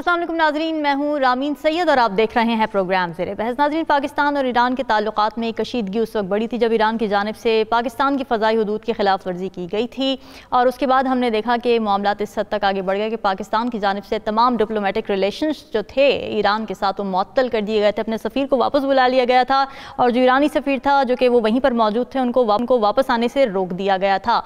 असलम नाजरीन मैं हूँ रामीन सैयद और आप देख रहे हैं प्रोग्राम जेर बहस नाजरीन पाकिस्तान और ईरान के ताल्लुक में कशीदगी उस वक्त बड़ी थी जब ईरान की जानब से पाकिस्तान की फ़जाई हदूद की खिलाफ वर्जी की गई थी और उसके बाद हमने देखा कि मामला इस हद तक आगे बढ़ गया कि पाकिस्तान की जानब से तमाम डिप्लोमेटिक रिलेशन जो थे ईरान के साथ वो मअतल कर दिए गए थे अपने सफ़ीर को वापस बुला लिया गया था और जो ईरानी सफ़ीर था जो कि वो वहीं पर मौजूद थे उनको उनको वापस आने से रोक दिया गया था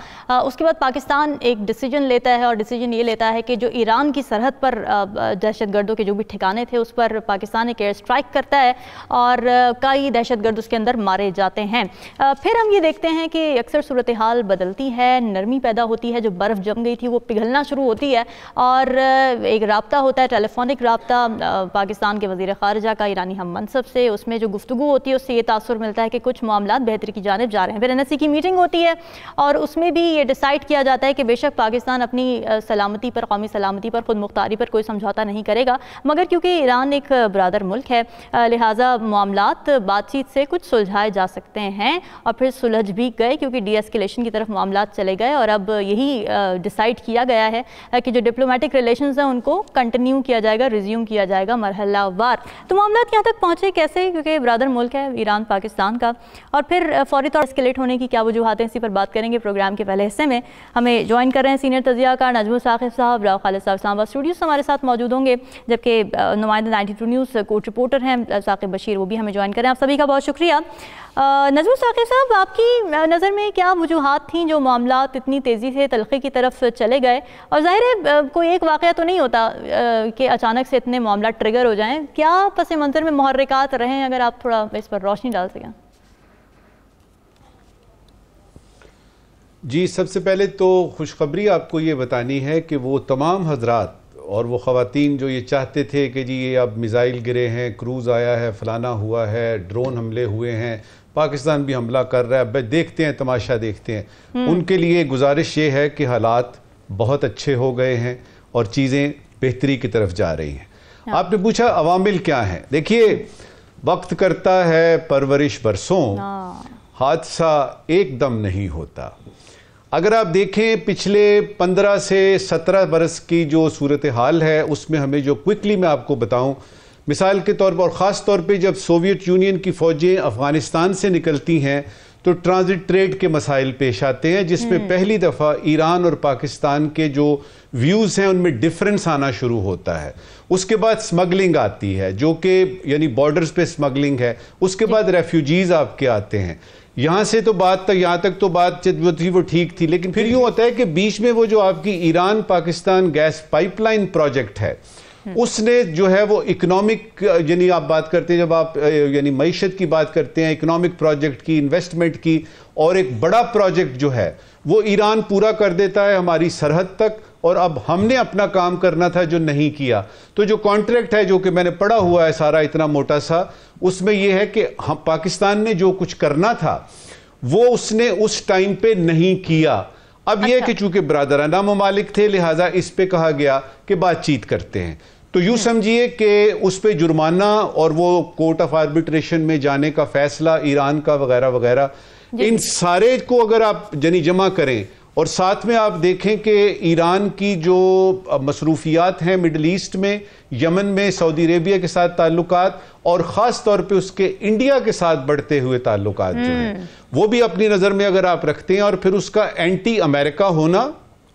उसके बाद पाकिस्तान एक डिसीजन लेता है और डिसीजन ये लेता है कि जो ईरान की सरहद पर दहशत गर्दों के जो भी ठिकाने थे उस पर पाकिस्तान एक एयर स्ट्राइक करता है और कई दहशत गर्द उसके अंदर मारे जाते हैं फिर हम ये देखते हैं कि अक्सर सूरत हाल बदलती है नरमी पैदा होती है जो बर्फ़ जम गई थी वो पिघलना शुरू होती है और एक रबता होता है टेलीफोनिक रबता पाकिस्तान के वजीर खारजा का ईरानी हम मनसब से उसमें जो गुफ्तु होती है उससे ये तासर मिलता है कि कुछ मामला बेहतर की जानब जा रहे हैं फिर एन की मीटिंग होती है और उसमें भी ये डिसाइड किया जाता है कि बेशक पाकिस्तान अपनी सलामती पर कौमी सलामती पर खुद मुख्तारी पर कोई समझौता नहीं नहीं करेगा मगर क्योंकि ईरान एक बरदर मुल्क है लिहाजा मामला बातचीत से कुछ सुलझाए जा सकते हैं और फिर सुलझ भी गए क्योंकि डी एस्केलेशन की तरफ मामला चले गए और अब यही डिसाइड किया गया है कि जो डिप्लोमेटिक रिलेशन हैं उनको कंटिन्यू किया जाएगा रिज्यूम किया जाएगा मरहला वार तो मामला यहाँ तक पहुँचे कैसे क्योंकि बरदर मुल्क है ईरान पाकिस्तान का और फिर फौरी तौर एस्केलेट होने की क्या वजूहत हैं इसी पर बात करेंगे प्रोग्राम के पहले हिस्से में हमें ज्वाइन कर रहे हैं सीनियर तजिया का नजमुल साखिब साहब राव खालिद साहब इस्लाबाद स्टूडियो हमारे साथ मौजूद होंगे जबकि नुमाइंदा ninety two news court reporter हैं साकिब बशीर वो भी हमें ज्वाइन करें आप सभी का बहुत शुक्रिया नजरुल साकिब साहब आपकी नज़र में क्या वजूहत थी जो मामला इतनी तेज़ी से तलखे की तरफ चले गए और ज़ाहिर है कोई एक वाक़ तो नहीं होता कि अचानक से इतने मामला ट्रिगर हो जाएँ क्या पस मंज़र में महरिकात रहें अगर आप थोड़ा इस पर रोशनी डाल सकें जी सबसे पहले तो खुशखबरी आपको ये बतानी है कि वो तमाम हजरात और वो ख़वान जो ये चाहते थे कि जी ये अब मिज़ाइल गिरे हैं क्रूज़ आया है फ़लाना हुआ है ड्रोन हमले हुए हैं पाकिस्तान भी हमला कर रहा है अब देखते हैं तमाशा देखते हैं हम्म। उनके लिए गुजारिश ये है कि हालात बहुत अच्छे हो गए हैं और चीज़ें बेहतरी की तरफ जा रही हैं हाँ। आपने पूछा अवामिल क्या हैं देखिए वक्त करता है परवरिश बरसों हाँ। हादसा एकदम नहीं होता अगर आप देखें पिछले 15 से 17 बरस की जो सूरत हाल है उसमें हमें जो क्विकली मैं आपको बताऊं मिसाल के तौर पर ख़ास तौर पे जब सोवियत यूनियन की फ़ौजें अफ़गानिस्तान से निकलती हैं तो ट्रांजिट ट्रेड के मसाइल पेश आते हैं जिसमें हम्म। पहली दफ़ा ईरान और पाकिस्तान के जो व्यूज़ हैं उनमें डिफरेंस आना शुरू होता है उसके बाद स्मगलिंग आती है जो कि यानी बॉर्डर्स पे स्मगलिंग है उसके बाद रेफ्यूजीज़ आपके आते हैं यहां से तो बात तक यहां तक तो बात जो थी वो ठीक थी लेकिन फिर यूं होता है कि बीच में वो जो आपकी Iran Pakistan gas pipeline project है हम्म। उसने जो है वो इकोनॉमिक यानी आप बात करते हैं जब आप यानी मीशत की बात करते हैं इकोनॉमिक प्रोजेक्ट की इन्वेस्टमेंट की और एक बड़ा प्रोजेक्ट जो है वो ईरान पूरा कर देता है हमारी सरहद तक और अब हमने अपना काम करना था जो नहीं किया तो जो कॉन्ट्रैक्ट है जो कि मैंने पढ़ा हुआ है सारा इतना मोटा सा उसमें यह है कि हम पाकिस्तान ने जो कुछ करना था वो उसने उस टाइम पे नहीं किया अब अच्छा। यह कि चूंकि बरदराना ममालिक थे लिहाजा इस पर कहा गया कि बातचीत करते हैं तो यूं हम्म। समझिए कि उस पर जुर्माना और वो कोर्ट ऑफ आर्बिट्रेशन में जाने का फैसला ईरान का वगैरह वगैरह इन सारे को अगर आप जनी जमा करें और साथ में आप देखें कि ईरान की जो मसरूफियात हैं मिडल ईस्ट में यमन में सऊदी अरेबिया के साथ ताल्लुक और ख़ास तौर पे उसके इंडिया के साथ बढ़ते हुए ताल्लुक जो हैं हम्म। वो भी अपनी नज़र में अगर आप रखते हैं और फिर उसका एंटी अमेरिका होना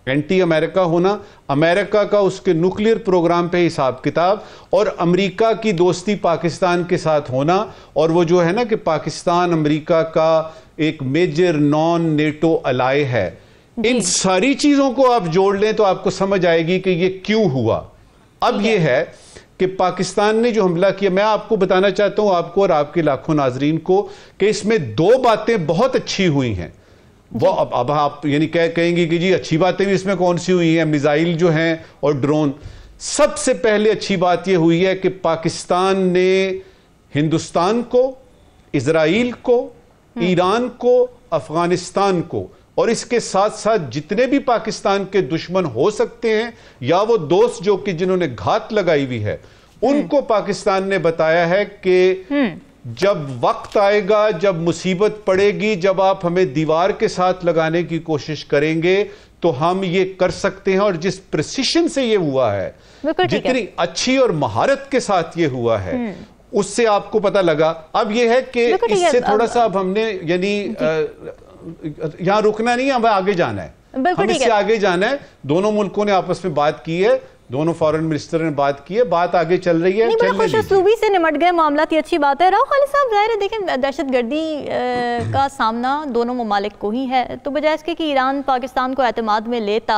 एंटी अमेरिका होना अमेरिका का उसके न्यूक्लियर प्रोग्राम पे हिसाब किताब और अमेरिका की दोस्ती पाकिस्तान के साथ होना और वो जो है ना कि पाकिस्तान अमेरिका का एक मेजर नॉन नेटो अलाय है इन सारी चीजों को आप जोड़ लें तो आपको समझ आएगी कि ये क्यों हुआ अब ये है कि पाकिस्तान ने जो हमला किया मैं आपको बताना चाहता हूं आपको और आपके लाखों नाजरीन को कि इसमें दो बातें बहुत अच्छी हुई हैं वो अब अब आप यानी कह कहेंगे कि जी अच्छी बातें भी इसमें कौन सी हुई हैं मिसाइल जो हैं और ड्रोन सबसे पहले अच्छी बात यह हुई है कि पाकिस्तान ने हिंदुस्तान को इसराइल को हम्म। ईरान को अफगानिस्तान को और इसके साथ साथ जितने भी पाकिस्तान के दुश्मन हो सकते हैं या वो दोस्त जो कि जिन्होंने घात लगाई हुई है उनको हम्म। पाकिस्तान ने बताया है कि हम्म। जब वक्त आएगा जब मुसीबत पड़ेगी जब आप हमें दीवार के साथ लगाने की कोशिश करेंगे तो हम ये कर सकते हैं और जिस प्रसिशन से ये हुआ है जितनी है। अच्छी और महारत के साथ ये हुआ है उससे आपको पता लगा अब यह है कि इससे थोड़ा um, सा अब हमने यानी यहां रुकना नहीं है हमें आगे जाना है बिल्कुल हम इससे आगे जाना है दोनों मुल्कों ने आपस में बात की है दोनों फॉरेन मिनिस्टर ने बात की है बात आगे चल रही है नहीं, चल खुशूबी से निमट गए मामला की तो अच्छी बात है राहुल खाली साहब जाहिर है देखें दहशत गर्दी का सामना दोनों ममालिक को ही है तो बजाय इसके कि ईरान पाकिस्तान को अतमाद में लेता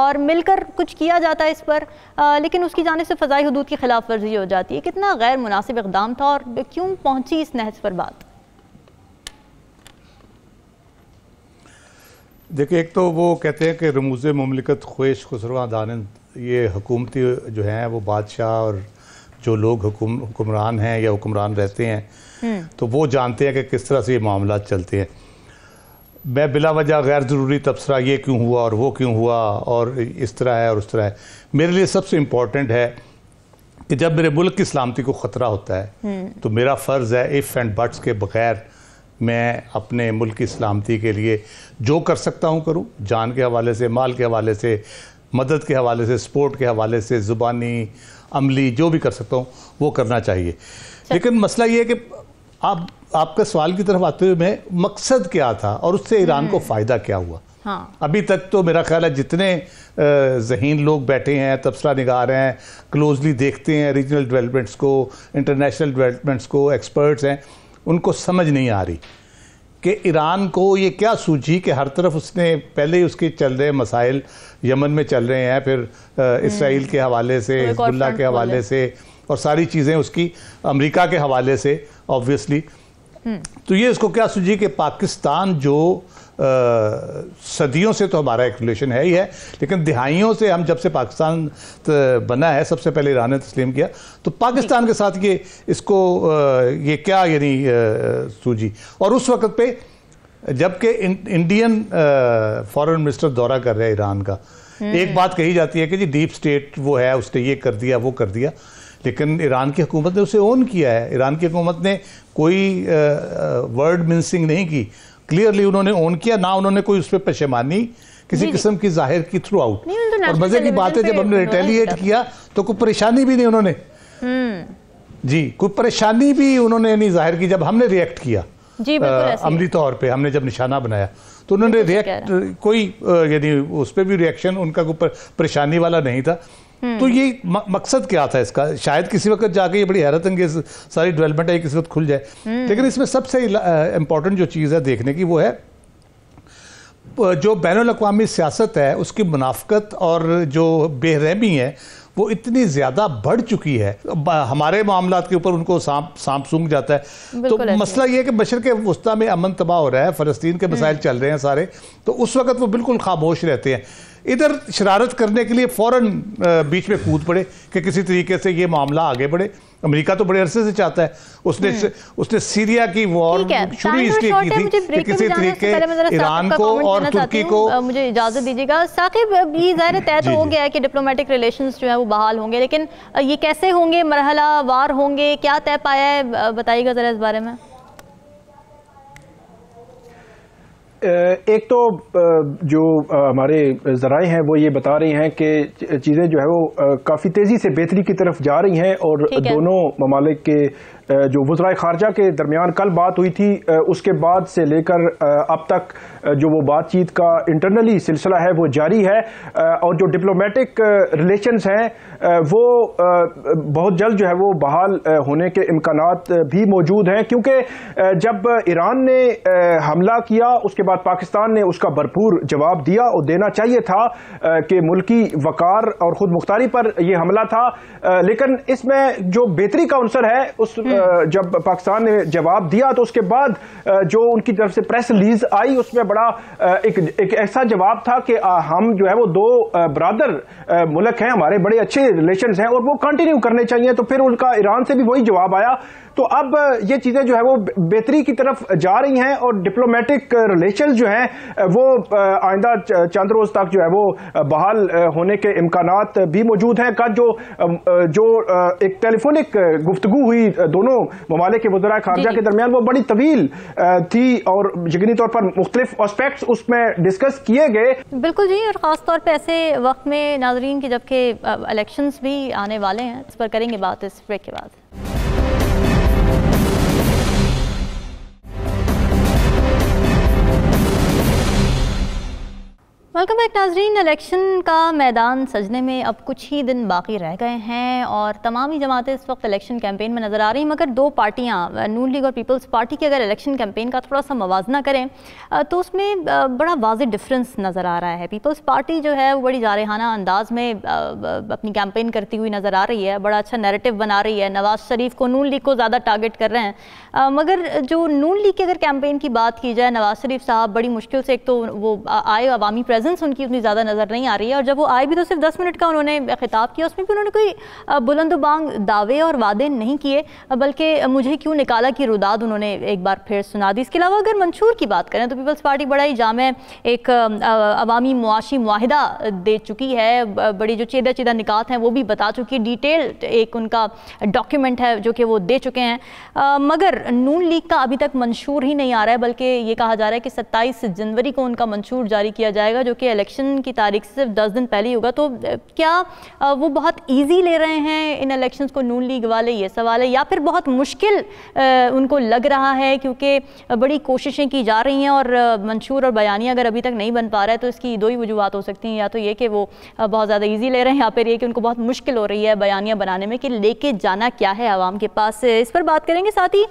और मिलकर कुछ किया जाता है इस पर आ, लेकिन उसकी जानब से फ़जाई हदूद की खिलाफ वर्जी हो जाती है कितना गैर मुनासिब इकदाम था और क्यों पहुंची इस नहज पर बात देखिए एक तो वो कहते हैं कि रमूज ममलिकत खुश खुसरवा दानंद ये हुकूमती जो हैं वो बादशाह और जो लोग हुकुमरान हैं या हुक्मरान रहते हैं हम्म। तो वो जानते हैं कि किस तरह से ये मामला चलते हैं मैं बिला वजह गैर ज़रूरी तबसरा ये क्यों हुआ और वो क्यों हुआ और इस तरह है और उस तरह है मेरे लिए सबसे इम्पॉर्टेंट है कि जब मेरे मुल्क की सलामती को ख़तरा होता है हम्म। तो मेरा फ़र्ज़ है इफ़ एंड बट्स के बगैर मैं अपने मुल्क की सलामती के लिए जो कर सकता हूँ करूँ जान के हवाले से माल के हवाले से मदद के हवाले से सपोर्ट के हवाले से ज़ुबानी अमली जो भी कर सकता हूँ वो करना चाहिए लेकिन मसला ये है कि आप आपका सवाल की तरफ आते हुए मैं मकसद क्या था और उससे ईरान को हम्म। फ़ायदा क्या हुआ हाँ। अभी तक तो मेरा ख्याल है जितने जहीन लोग बैठे हैं तबसरा निगार हैं क्लोजली देखते हैं रीजनल डेवलपमेंट्स को इंटरनेशनल डेवलपमेंट्स को एक्सपर्ट्स हैं उनको समझ नहीं आ रही कि ईरान को ये क्या सूझी कि हर तरफ उसने पहले ही उसके चल रहे मसाइल यमन में चल रहे हैं फिर हम्म। इसराइल के हवाले से हिजबुल्ला के हवाले से और सारी चीज़ें उसकी अमेरिका के हवाले से ऑब्वियसली हम्म। तो ये इसको क्या सूझी कि पाकिस्तान जो सदियों से तो हमारा एक रिलेशन है ही है लेकिन दिहाइयों से हम जब से पाकिस्तान बना है सबसे पहले ईरान ने तस्लीम किया तो पाकिस्तान के साथ ये इसको ये क्या यानी सूझी और उस वक्त पे जबकि इंडियन फॉरेन मिनिस्टर दौरा कर रहे हैं ईरान का हम्म। एक बात कही जाती है कि जी डीप स्टेट वो है उसने ये कर दिया वो कर दिया लेकिन ईरान की हुकूमत ने उसे ओन किया है ईरान की हुकूमत ने कोई वर्ड मिनसिंग नहीं की क्लियरली उन्होंने ओन किया ना उन्होंने कोई उस पर पेशेमानी किसी किस्म की जाहिर की थ्रू आउट और मजे की बात है जब हमने रिटेलिएट किया तो कोई परेशानी भी नहीं उन्होंने हम्म। जी कोई परेशानी भी उन्होंने नहीं जाहिर की जब हमने रिएक्ट किया जी अमली तौर पे हमने जब निशाना बनाया तो उन्होंने रिएक्ट कोई यानी उस पर भी रिएक्शन उनका कोई परेशानी वाला नहीं था तो ये मकसद क्या था इसका शायद किसी वक्त जाके ये बड़ी हैरत अंगेज सारी डेवलपमेंट है किसी वक्त खुल जाए लेकिन इसमें सबसे इंपॉर्टेंट जो चीज़ है देखने की वो है जो बैन अवी सियासत है उसकी मुनाफ्त और जो बेरहमी है वो इतनी ज़्यादा बढ़ चुकी है हमारे मामला के ऊपर उनको सांप सांप सूंघ जाता है तो मसला ये है कि बशर के वस्ती में अमन तबाह हो रहा है फ़लस्तीन के मसाइल हम्म। चल रहे हैं सारे तो उस वक्त वो बिल्कुल खामोश रहते हैं इधर शरारत करने के लिए फ़ौरन बीच में कूद पड़े कि किसी तरीके से ये मामला आगे बढ़े अमेरिका तो बड़े अरसे से चाहता है उसने हम्म। उसने सीरिया की वॉर शुरू इसलिए की थी कि किसी तरीके ईरान को और तुर्की को मुझे इजाज़त दीजिएगा साकिब ये ज़ाहिर तय तो हो गया है कि डिप्लोमेटिक रिलेशन जो है वो बहाल होंगे लेकिन ये कैसे होंगे मरहला वार होंगे क्या तय पाया है बताइएगा ज़रा इस बारे में एक तो जो हमारे ज़राए हैं वो ये बता रही हैं कि चीज़ें जो है वो काफ़ी तेज़ी से बेहतरी की तरफ जा रही हैं और दोनों ममालिक के जो वज्राय खारजा के दरमियान कल बात हुई थी उसके बाद से लेकर अब तक जो वो बातचीत का इंटरनली सिलसिला है वो जारी है और जो डिप्लोमेटिक रिलेशंस हैं वो बहुत जल्द जो है वो बहाल होने के इम्कान भी मौजूद हैं क्योंकि जब ईरान ने हमला किया उसके बाद पाकिस्तान ने उसका भरपूर जवाब दिया और देना चाहिए था कि मुल्की वकार और खुद मुख्तारी पर यह हमला था लेकिन इसमें जो बेहतरी का अंसर है उस जब पाकिस्तान ने जवाब दिया तो उसके बाद जो उनकी तरफ से प्रेस रिलीज आई उसमें बड़ा एक एक ऐसा जवाब था कि हम जो है वो दो ब्रादर मुल्क हैं हमारे बड़े अच्छे रिलेशन हैं और वो कंटिन्यू करने चाहिए तो फिर उनका ईरान से भी वही जवाब आया तो अब ये चीज़ें जो है वो बेहतरी की तरफ जा रही हैं और डिप्लोमेटिक रिलेशन जो हैं वो आइंदा चंद रोज़ तक जो है वो बहाल होने के इम्कान भी मौजूद हैं कल जो जो एक टेलीफोनिक गुफ्तु हुई दोनों ममालिक वजरा खारजा के दरमियान वो बड़ी तवील थी और यकीनी तौर पर मुख्तलिफ आस्पेक्ट उसमें डिस्कस किए गए बिल्कुल जी और ख़ासतौर पर ऐसे वक्त में नाजरीन की जबकि इलेक्शन भी आने वाले हैं इस पर करेंगे बात इस ब्रेक के बाद वेलकम बैक नाजरीन इलेक्शन का मैदान सजने में अब कुछ ही दिन बाकी रह गए हैं और तमाम ही जमातें इस वक्त इलेक्शन कैंपेन में नज़र आ रही हैं मगर दो पार्टियां नून लीग और पीपल्स पार्टी की अगर इलेक्शन कैंपेन का थोड़ा सा मवाजना करें तो उसमें बड़ा वाज डिफरेंस नज़र आ रहा है पीपल्स पार्टी जो है वो बड़ी जारहाना अंदाज में अपनी कैंपेन करती हुई नज़र आ रही है बड़ा अच्छा नरेटिव बना रही है नवाज शरीफ को नून लीग को ज़्यादा टारगेट कर रहे हैं मगर जो नून लीग की अगर कैंपेन की बात की जाए नवाज शरीफ साहब बड़ी मुश्किल से एक तो वो आए अवामी प्रेजेंस उनकी उतनी ज़्यादा नज़र नहीं आ रही है और जब वो आए भी तो सिर्फ दस मिनट का उन्होंने खिताब किया उसमें भी उन्होंने कोई बुलंद बांग दावे और वादे नहीं किए बल्कि मुझे क्यों निकाला कि रुदाद उन्होंने एक बार फिर सुना दी इसके अलावा अगर मंशूर की बात करें तो पीपल्स पार्टी बड़ा ही जाम एक अवामी मुआशी माहिदा दे चुकी है बड़ी जो चेदा चेदा निकात हैं वो भी बता चुकी है डिटेल एक उनका डॉक्यूमेंट है जो कि वो दे चुके हैं मगर नून लीग का अभी तक मंशूर ही नहीं आ रहा है बल्कि ये कहा जा रहा है कि सत्ताईस जनवरी को उनका मंशूर जारी किया जाएगा जो जो कि इलेक्शन की तारीख से सिर्फ दस दिन पहले ही होगा तो क्या वो बहुत ईजी ले रहे हैं इन इलेक्शन को नून लीग वाले ये सवाल है या फिर बहुत मुश्किल उनको लग रहा है क्योंकि बड़ी कोशिशें की जा रही हैं और मंशूर और बयानी अगर अभी तक नहीं बन पा रहा है तो इसकी दो ही वजूहत हो सकती हैं या तो ये कि वो बहुत ज़्यादा ईजी ले रहे हैं या फिर ये कि उनको बहुत मुश्किल हो रही है बयानियाँ बनाने में कि लेके जाना क्या है आवाम के पास इस पर बात करेंगे साथ ही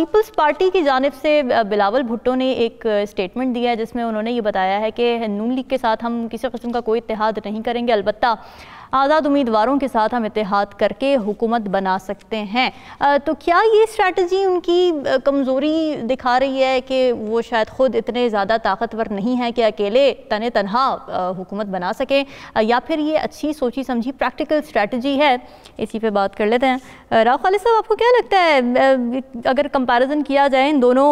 पीपल्स पार्टी की जानब से बिलावल भुट्टो ने एक स्टेटमेंट दिया है जिसमें उन्होंने ये बताया है कि नून लीग के साथ हम किसी कस्म का कोई इतिहाद नहीं करेंगे अलबत्ता आज़ाद उम्मीदवारों के साथ हम इतिहाद करके हुकूमत बना सकते हैं तो क्या ये स्ट्रैटी उनकी कमज़ोरी दिखा रही है कि वो शायद ख़ुद इतने ज़्यादा ताकतवर नहीं है कि अकेले तन तनहा हुकूमत बना सकें या फिर ये अच्छी सोची समझी प्रैक्टिकल स्ट्रेटजी है इसी पर बात कर लेते हैं राव खालिद साहब आपको क्या लगता है अगर कंपेरिजन किया जाए इन दोनों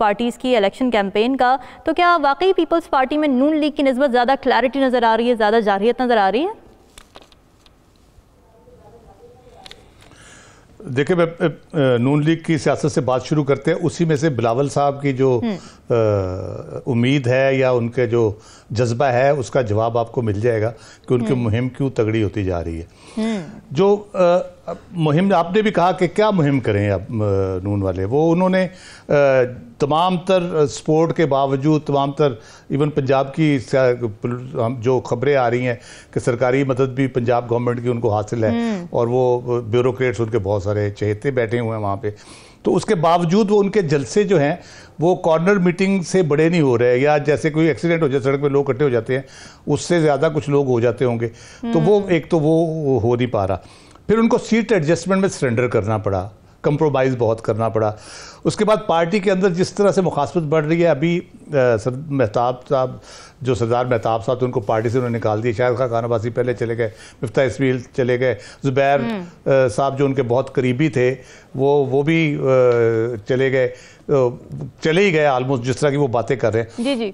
पार्टीज़ की इलेक्शन कैंपेन का तो क्या वाकई पीपल्स पार्टी में नून लीग की नस्बत ज़्यादा क्लैरिटी नज़र आ रही है ज़्यादा जारियत नज़र आ रही है देखिए मैं नून लीग की सियासत से बात शुरू करते हैं उसी में से बिलावल साहब की जो हम्म। उम्मीद है या उनके जो जज्बा है उसका जवाब आपको मिल जाएगा कि उनकी हम्म। मुहिम क्यों तगड़ी होती जा रही है हम्म। जो आ, मुहिम आपने भी कहा कि क्या मुहिम करें अब नून वाले वो उन्होंने तमाम तर स्पोर्ट के बावजूद तमाम तर इवन पंजाब की जो खबरें आ रही हैं कि सरकारी मदद भी पंजाब गवर्नमेंट की उनको हासिल है हम्म। और वो ब्यूरोक्रेट्स उनके बहुत सारे चहेते बैठे हुए हैं वहाँ पे तो उसके बावजूद वो उनके जलसे जो हैं वो कॉर्नर मीटिंग से बड़े नहीं हो रहे या जैसे कोई एक्सीडेंट हो जाए सड़क पे लोग इकट्ठे हो जाते हैं उससे ज़्यादा कुछ लोग हो जाते होंगे तो हम्म। वो एक तो वो हो नहीं पा रहा फिर उनको सीट एडजस्टमेंट में सरेंडर करना पड़ा कंप्रोमाइज़ बहुत करना पड़ा उसके बाद पार्टी के अंदर जिस तरह से मुखासमत बढ़ रही है अभी सर मेहताब साहब जो सरदार महताब साहब थे उनको पार्टी से उन्होंने निकाल दिया शायद खा खानाबाजी पहले चले गए मफ्ता इसमील चले गए ज़ुबैर हम्म। साहब जो उनके बहुत करीबी थे वो वो भी चले गए चले ही गए आलमोस्ट जिस तरह की वो बातें कर रहे हैं जी जी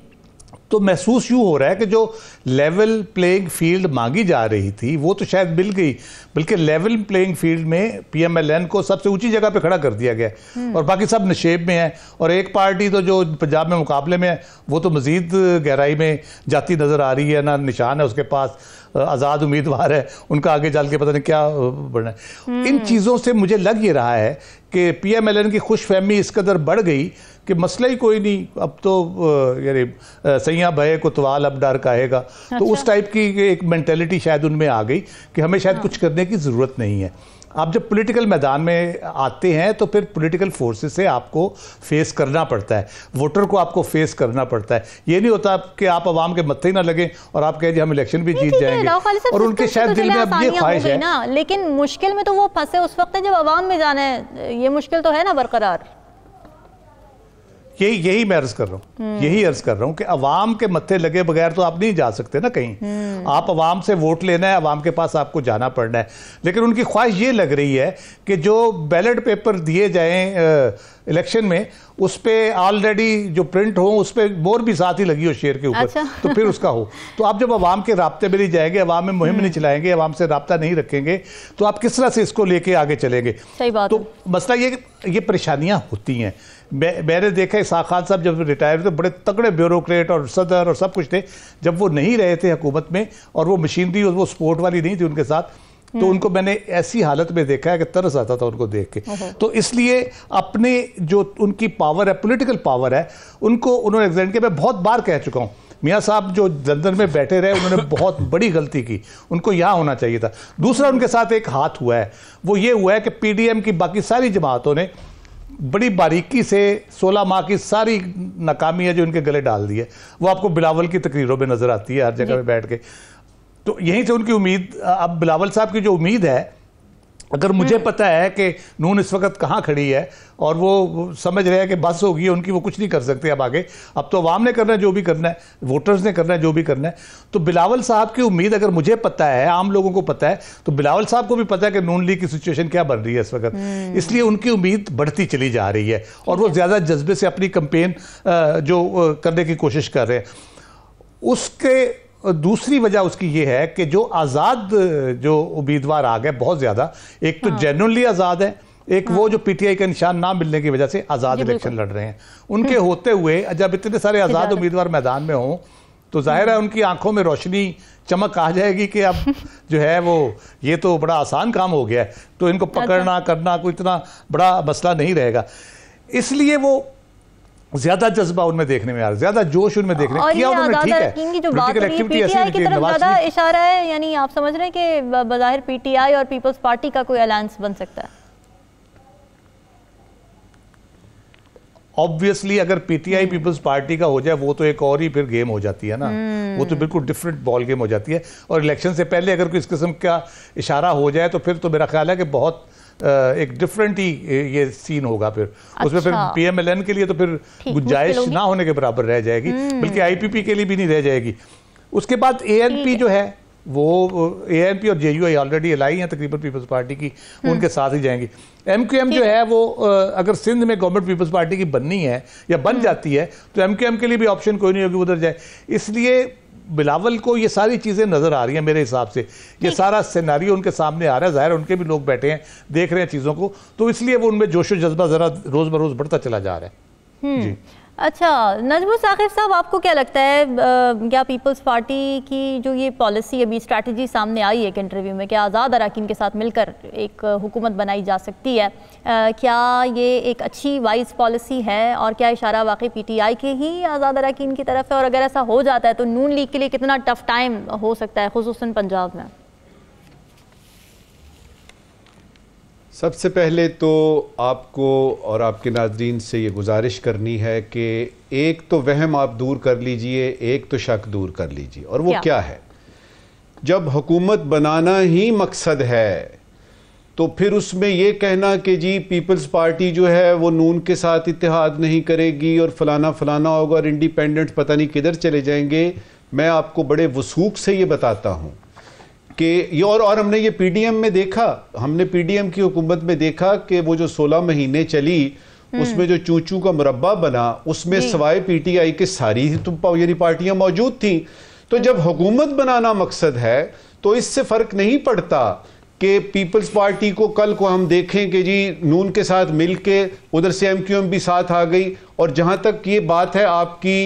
तो महसूस यूँ हो रहा है कि जो लेवल प्लेइंग फील्ड मांगी जा रही थी वो तो शायद मिल गई बल्कि लेवल प्लेइंग फील्ड में पीएमएलएन को सबसे ऊंची जगह पे खड़ा कर दिया गया हम्म। और बाकी सब नशेब में है और एक पार्टी तो जो पंजाब में मुकाबले में है वो तो मज़ीद गहराई में जाती नज़र आ रही है ना निशान है उसके पास आज़ाद उम्मीदवार है उनका आगे चल के पता नहीं क्या बढ़ना है हम्म। इन चीज़ों से मुझे लग ये रहा है कि पीएमएलएन की खुश फहमी इस कदर बढ़ गई कि मसला ही कोई नहीं अब तो यानी सही परियां भय कुतवाल अब डर कहेगा अच्छा। तो उस टाइप अच्छा। की एक मैंटेलिटी शायद उनमें आ गई कि हमें शायद हाँ। कुछ करने की ज़रूरत नहीं है आप जब पॉलिटिकल मैदान में आते हैं तो फिर पॉलिटिकल फोर्सेस से आपको फेस करना पड़ता है वोटर को आपको फेस करना पड़ता है ये नहीं होता कि आप आवाम के मत्थे ना लगे और आप कहें हम इलेक्शन भी जीत जाएंगे और उनके शायद तो दिल में अब ये ख्वाहिश है ना लेकिन मुश्किल में तो वो फंसे उस वक्त है जब आवाम में जाना है ये मुश्किल तो है ना बरकरार यही यही मैं अर्ज कर रहा हूँ हम्म। यही अर्ज कर रहा हूँ कि अवाम के मत्थे लगे बगैर तो आप नहीं जा सकते ना कहीं हम्म। आप अवाम से वोट लेना है अवाम के पास आपको जाना पड़ना है लेकिन उनकी ख्वाहिश ये लग रही है कि जो बैलेट पेपर दिए जाएँ इलेक्शन में उस पर ऑलरेडी जो प्रिंट हो उस पर मोर भी साथ ही लगी हो शेर के ऊपर अच्छा। तो फिर उसका हो तो आप जब आवाम के रबते में नहीं जाएंगे अवाम में मुहिम नहीं हम्म। चलाएंगे अवाम से रबता नहीं रखेंगे तो आप किस तरह से इसको लेके आगे चलेंगे सही बात तो मसला ये ये परेशानियाँ होती हैं मैं मैंने देखा इसाक खान साहब जब रिटायर थे तो बड़े तगड़े ब्यूरोक्रेट और सदर और सब कुछ थे जब वो नहीं रहे थे हुकूमत में और वो मशीनरी और वो स्पोर्ट वाली नहीं थी उनके साथ तो हम्म। उनको मैंने ऐसी हालत में देखा है कि तरस आता था उनको देख के तो इसलिए अपने जो उनकी पावर है पॉलिटिकल पावर है उनको उन्होंने एग्जैक्ट किया मैं बहुत बार कह चुका हूँ मियाँ साहब जो लंदन में बैठे रहे उन्होंने बहुत बड़ी गलती की उनको यहाँ होना चाहिए था दूसरा उनके साथ एक हाथ हुआ है वो ये हुआ है कि पीडीएम की बाकी सारी जमातों ने बड़ी बारीकी से 16 माह की सारी नाकामी है जो इनके गले डाल दी है वो आपको बिलावल की तकरीरों में नज़र आती है हर जगह पे बैठ के तो यहीं से उनकी उम्मीद अब बिलावल साहब की जो उम्मीद है अगर मुझे हम्म। पता है कि नून इस वक्त कहाँ खड़ी है और वो समझ रहे हैं कि बस होगी उनकी वो कुछ नहीं कर सकते अब आगे अब तो आवाम ने करना है जो भी करना है वोटर्स ने करना है जो भी करना है तो बिलावल साहब की उम्मीद अगर मुझे पता है आम लोगों को पता है तो बिलावल साहब को भी पता है कि नून लीग की सिचुएशन क्या बन रही है इस वक्त हम्म। इसलिए उनकी उम्मीद बढ़ती चली जा रही है और वो ज़्यादा जज्बे से अपनी कंपेन जो करने की कोशिश कर रहे हैं उसके दूसरी वजह उसकी ये है कि जो आज़ाद जो उम्मीदवार आ गए बहुत ज़्यादा एक तो हाँ। जेनरली आज़ाद है एक हाँ। वो जो पीटीआई का निशान ना मिलने की वजह से आज़ाद इलेक्शन लड़ रहे हैं उनके हम्म। होते हुए जब इतने सारे आज़ाद उम्मीदवार मैदान में हों तो जाहिर है हम्म। उनकी आंखों में रोशनी चमक आ जाएगी कि अब जो है वो ये तो बड़ा आसान काम हो गया है तो इनको अच्छा। पकड़ना करना कोई इतना बड़ा मसला नहीं रहेगा इसलिए वो ज्यादा जज्बा उनमें देखने में आ रहा है ज्यादा जोश उनमें देखने और किया उन्होंने ठीक है की जो बात पीटीआई की, तरफ ज्यादा इशारा है यानी आप समझ रहे हैं कि बाहिर पीटीआई और पीपल्स पार्टी का कोई अलायंस बन सकता है ऑब्वियसली अगर पीटीआई पीपल्स पार्टी का हो जाए वो तो एक और ही फिर गेम हो जाती है ना वो तो हम्म। बिल्कुल डिफरेंट बॉल गेम हो जाती है और इलेक्शन से पहले अगर कोई इस किस्म का इशारा हो जाए तो फिर तो मेरा ख्याल है कि बहुत एक डिफरेंट ही ये सीन होगा फिर अच्छा। उसमें फिर पीएमएलएन अच्छा। के लिए तो फिर गुंजाइश ना होने के बराबर रह जाएगी हम्म। बल्कि आईपीपी के लिए भी नहीं रह जाएगी उसके बाद एएनपी जो है वो एएनपी और जेयूआई ऑलरेडी एलाई हैं तकरीबन पीपल्स पार्टी की हम्म। उनके साथ ही जाएंगी एमक्यूएम जो है वो अगर सिंध में गवर्नमेंट पीपल्स पार्टी की बननी है या बन हम्म। जाती है तो एमक्यूएम के लिए भी ऑप्शन कोई नहीं होगी उधर जाए इसलिए बिलावल को ये सारी चीज़ें नज़र आ रही हैं मेरे हिसाब से ये सारा सिनारी उनके सामने आ रहा है ज़ाहिर उनके भी लोग बैठे हैं देख रहे हैं चीज़ों को तो इसलिए वो उनमें जोश जज्बा ज़रा रोज़ बरोज़ बढ़ता चला जा रहा है हम्म। जी अच्छा नजमु साकिब साहब आपको क्या लगता है आ, क्या पीपल्स पार्टी की जो ये पॉलिसी अभी स्ट्रेटजी सामने आई है एक इंटरव्यू में क्या आज़ाद अरकान के साथ मिलकर एक हुकूमत बनाई जा सकती है आ, क्या ये एक अच्छी वाइज पॉलिसी है और क्या इशारा वाकई पीटीआई के ही आज़ाद अरकान की तरफ है और अगर ऐसा हो जाता है तो नून लीग के लिए कितना टफ टाइम हो सकता है खसूस पंजाब में सबसे पहले तो आपको और आपके नाजरीन से ये गुजारिश करनी है कि एक तो वहम आप दूर कर लीजिए एक तो शक दूर कर लीजिए और वो क्या, क्या है जब हुकूमत बनाना ही मकसद है तो फिर उसमें ये कहना कि जी पीपल्स पार्टी जो है वो नून के साथ इतिहाद नहीं करेगी और फलाना फलाना होगा और इंडिपेंडेंट पता नहीं किधर चले जाएंगे मैं आपको बड़े वसूख से ये बताता हूँ कि ये और और हमने ये पीडीएम में देखा हमने पीडीएम की हुकूमत में देखा कि वो जो 16 महीने चली हम्म। उसमें जो चूचू का मुरबा बना उसमें सवाए पीटीआई के सारी तो यानी पार्टियां मौजूद थी तो जब हुकूमत बनाना मकसद है तो इससे फ़र्क नहीं पड़ता कि पीपल्स पार्टी को कल को हम देखें कि जी नून के साथ मिल के उधर से एम क्यू एम भी साथ आ गई और जहाँ तक ये बात है आपकी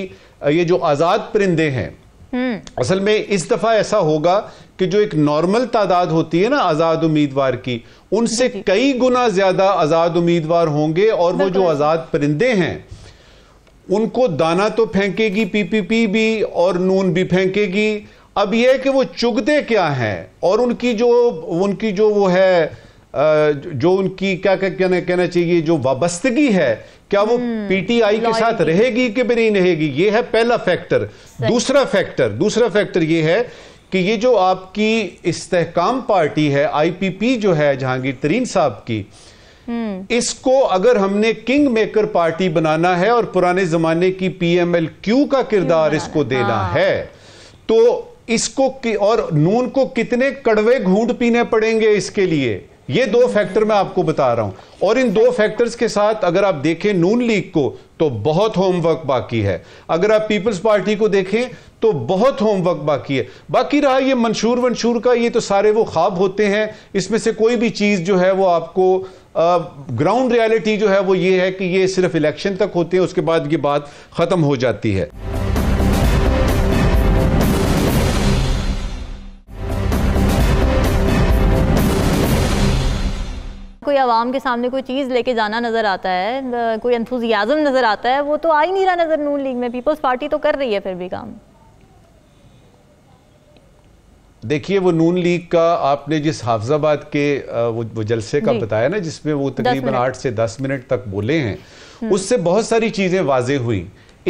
ये जो आज़ाद परिंदे हैं हम्म। असल में इस दफा ऐसा होगा कि जो एक नॉर्मल तादाद होती है ना आजाद उम्मीदवार की उनसे कई गुना ज्यादा आजाद उम्मीदवार होंगे और वो जो आजाद परिंदे हैं उनको दाना तो फेंकेगी पीपीपी भी और नून भी फेंकेगी अब यह कि वो चुगते क्या हैं और उनकी जो उनकी जो वो है जो उनकी क्या कहना कहना चाहिए जो वाबस्तगी है क्या वो पीटीआई हम्म, के साथ रहेगी कि भी नहीं रहेगी ये है पहला फैक्टर दूसरा फैक्टर दूसरा फैक्टर ये है कि ये जो आपकी इस्तेकाम पार्टी है आईपीपी जो है जहांगीर तरीन साहब की हम्म। इसको अगर हमने किंग मेकर पार्टी बनाना है और पुराने जमाने की पीएमएल क्यू का किरदार इसको देना हाँ। है तो इसको और नून को कितने कड़वे घूंट पीने पड़ेंगे इसके लिए ये दो फैक्टर मैं आपको बता रहा हूं और इन दो फैक्टर्स के साथ अगर आप देखें नून लीग को तो बहुत होमवर्क बाकी है अगर आप पीपल्स पार्टी को देखें तो बहुत होमवर्क बाकी है बाकी रहा ये मंशूर वंशूर का ये तो सारे वो ख्वाब होते हैं इसमें से कोई भी चीज़ जो है वो आपको ग्राउंड रियलिटी जो है वो ये है कि ये सिर्फ इलेक्शन तक होते हैं उसके बाद ये बात ख़त्म हो जाती है कोई आवाम के सामने कोई चीज़ लेके जाना नज़र आता है कोई अंथुजियाजम नज़र आता है वो तो आ ही नहीं रहा नज़र नून लीग में पीपल्स पार्टी तो कर रही है फिर भी काम देखिए वो नून लीग का आपने जिस हाफजाबाद के वो, वो जलसे का बताया ना जिसमें वो तकरीबन आठ से दस मिनट तक बोले हैं हम्म। उससे बहुत सारी चीज़ें वाजे हुई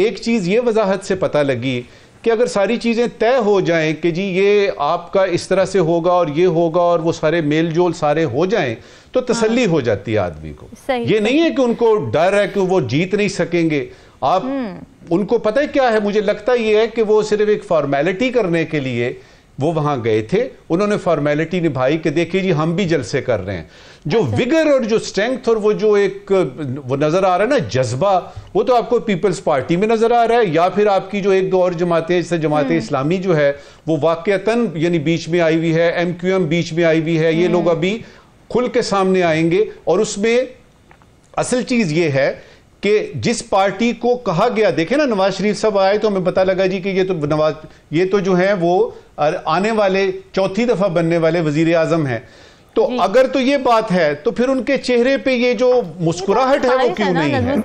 एक चीज़ ये वजाहत से पता लगी कि अगर सारी चीज़ें तय हो जाएं कि जी ये आपका इस तरह से होगा और ये होगा और वो सारे मेल जोल सारे हो जाएं तो तसल्ली हाँ। हो जाती है आदमी को ये नहीं है कि उनको डर है कि वो जीत नहीं सकेंगे आप हम्म। उनको पता है क्या है मुझे लगता ये है कि वो सिर्फ एक फॉर्मेलिटी करने के लिए वो वहां गए थे उन्होंने फॉर्मेलिटी निभाई कि देखिए जी हम भी जलसे कर रहे हैं जो विगर अच्छा। और जो स्ट्रेंथ और वो जो एक वो नजर आ रहा है ना जज्बा वो तो आपको पीपल्स पार्टी में नजर आ रहा है या फिर आपकी जो एक दो और जमातें जैसे जमात हम्म। इस्लामी जो है वो वाकता यानी बीच में आई हुई है एम क्यू एम बीच में आई हुई है ये हम्म। लोग अभी खुल के सामने आएंगे और उसमें असल चीज ये है कि जिस पार्टी को कहा गया देखे ना नवाज शरीफ साहब आए तो हमें पता लगा जी कि ये तो नवाज ये तो जो है वो आने वाले चौथी दफा बनने वाले वजीर आजम हैं तो अगर तो ये बात है तो फिर उनके चेहरे पे ये जो मुस्कुराहट है वो क्यों नहीं है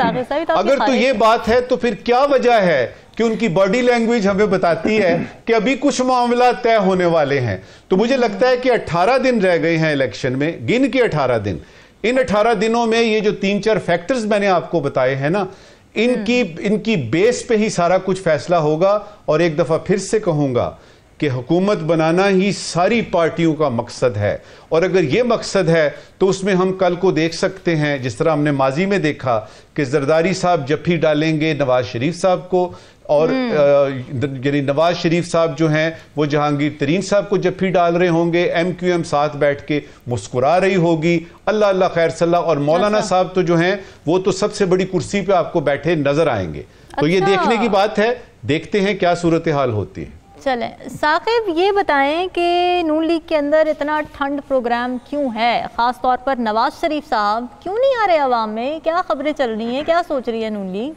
तो अगर तो ये बात है तो फिर क्या वजह है कि उनकी बॉडी लैंग्वेज हमें बताती है कि अभी कुछ मामला तय होने वाले हैं तो मुझे लगता है कि 18 दिन रह गए हैं इलेक्शन में गिन के 18 दिन इन 18 दिनों में ये जो तीन चार फैक्टर्स मैंने आपको बताए हैं ना इनकी हम्म। इनकी बेस पे ही सारा कुछ फैसला होगा और एक दफा फिर से कहूंगा कि हुकूमत बनाना ही सारी पार्टियों का मकसद है और अगर ये मकसद है तो उसमें हम कल को देख सकते हैं जिस तरह हमने माजी में देखा कि जरदारी साहब जफी डालेंगे नवाज शरीफ साहब को और हम्म। यानी नवाज शरीफ साहब जो हैं वो जहांगीर तरीन साहब को जफ्फी डाल रहे होंगे एम क्यू एम साथ बैठ के मुस्कुरा रही होगी अल्लाह अल्लाह खैर सल्लाह और मौलाना अच्छा। साहब तो जो हैं वो तो सबसे बड़ी कुर्सी पर आपको बैठे नजर आएंगे तो ये अच्छा। देखने की बात है देखते हैं क्या सूरत हाल होती है चलें साकिब ये बताएं कि नून लीग के अंदर इतना ठंड प्रोग्राम क्यों है ख़ास तौर पर नवाज शरीफ साहब क्यों नहीं आ रहे आवाम में क्या खबरें चल रही हैं क्या सोच रही है नून लीग